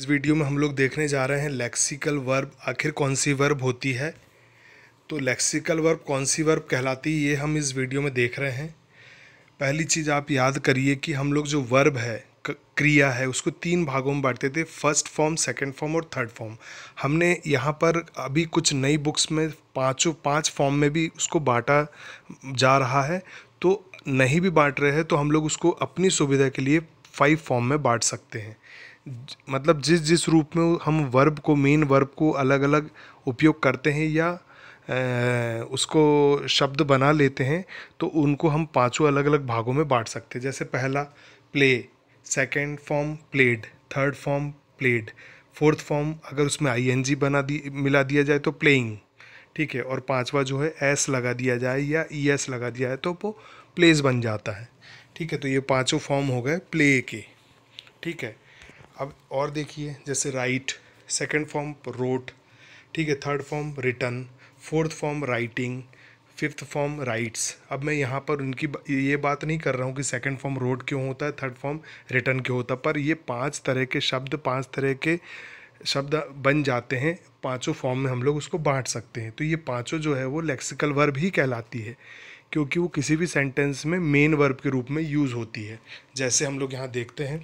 इस वीडियो में हम लोग देखने जा रहे हैं लेक्सिकल वर्ब आखिर कौन सी वर्ब होती है तो लेक्सिकल वर्ब कौन सी वर्ब कहलाती है ये हम इस वीडियो में देख रहे हैं पहली चीज़ आप याद करिए कि हम लोग जो वर्ब है क्रिया है उसको तीन भागों में बांटते थे फर्स्ट फॉर्म सेकंड फॉर्म और थर्ड फॉर्म हमने यहाँ पर अभी कुछ नई बुक्स में पाँचों पाँच फॉर्म में भी उसको बांटा जा रहा है तो नहीं भी बांट रहे हैं तो हम लोग उसको अपनी सुविधा के लिए फाइव फॉर्म में बांट सकते हैं मतलब जिस जिस रूप में हम वर्ब को मेन वर्ब को अलग अलग उपयोग करते हैं या उसको शब्द बना लेते हैं तो उनको हम पांचों अलग अलग भागों में बांट सकते हैं जैसे पहला play second form played third form played fourth form अगर उसमें आईएनजी बना दी मिला दिया जाए तो प्लेइंग ठीक है और पांचवा जो है एस लगा दिया जाए या ई एस लगा दिया जाए तो वो प्लेस बन जाता है ठीक है तो ये पाँचों फॉर्म हो गए प्ले के ठीक है अब और देखिए जैसे राइट सेकंड फॉर्म रोट ठीक है third form written fourth form writing fifth form writes अब मैं यहाँ पर उनकी ये बात नहीं कर रहा हूँ कि सेकंड फॉर्म रोड क्यों होता है थर्ड फॉर्म रिटर्न क्यों होता है पर ये पांच तरह के शब्द पांच तरह के शब्द बन जाते हैं पांचों फॉर्म में हम लोग उसको बांट सकते हैं तो ये पांचों जो है वो लेक्सिकल वर्ब ही कहलाती है क्योंकि वो किसी भी सेंटेंस में मेन वर्ब के रूप में यूज़ होती है जैसे हम लोग यहाँ देखते हैं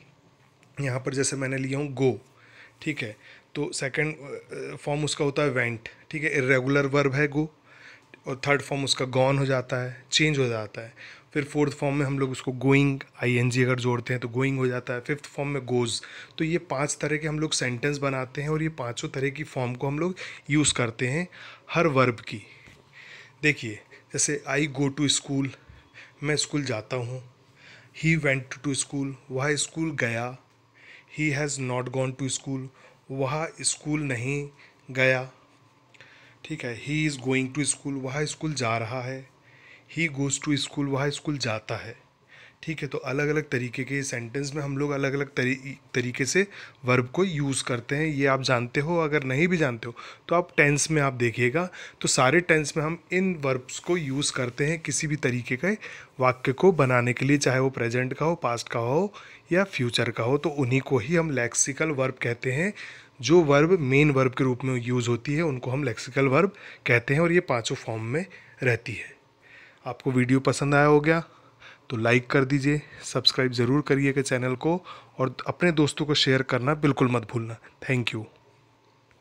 यहाँ पर जैसे मैंने लिया हूँ गो ठीक है तो सेकंड फॉर्म उसका होता है वेंट ठीक है इरेगुलर वर्ब है गो और थर्ड फॉर्म उसका गॉन हो जाता है चेंज हो जाता है फिर फोर्थ फॉर्म में हम लोग उसको गोइंग आई एन जी अगर जोड़ते हैं तो गोइंग हो जाता है फिफ्थ फॉर्म में गोज़ तो ये पांच तरह के हम लोग सेंटेंस बनाते हैं और ये पांचों तरह की फॉर्म को हम लोग यूज़ करते हैं हर वर्ब की देखिए जैसे आई गो टू स्कूल मैं स्कूल जाता हूँ ही वेंट टू स्कूल वह स्कूल गया he has not gone to school वह स्कूल नहीं गया ठीक है he is going to school वह स्कूल जा रहा है ही गोज़ टू स्कूल वह स्कूल जाता है ठीक है तो अलग अलग तरीके के सेंटेंस में हम लोग अलग अलग तरी तरीके से वर्ब को यूज़ करते हैं ये आप जानते हो अगर नहीं भी जानते हो तो आप टेंस में आप देखिएगा तो सारे टेंस में हम इन वर्ब्स को यूज़ करते हैं किसी भी तरीके के वाक्य को बनाने के लिए चाहे वो प्रेजेंट का हो पास्ट का हो या फ्यूचर का हो तो उन्हीं को ही हम लेक्सिकल वर्ब कहते हैं जो वर्ब मेन वर्ब के रूप में यूज़ होती है उनको हम लेक्सिकल वर्ब कहते हैं और ये पाँचों फॉर्म में रहती है आपको वीडियो पसंद आया हो गया तो लाइक कर दीजिए सब्सक्राइब ज़रूर करिएगा चैनल को और अपने दोस्तों को शेयर करना बिल्कुल मत भूलना थैंक यू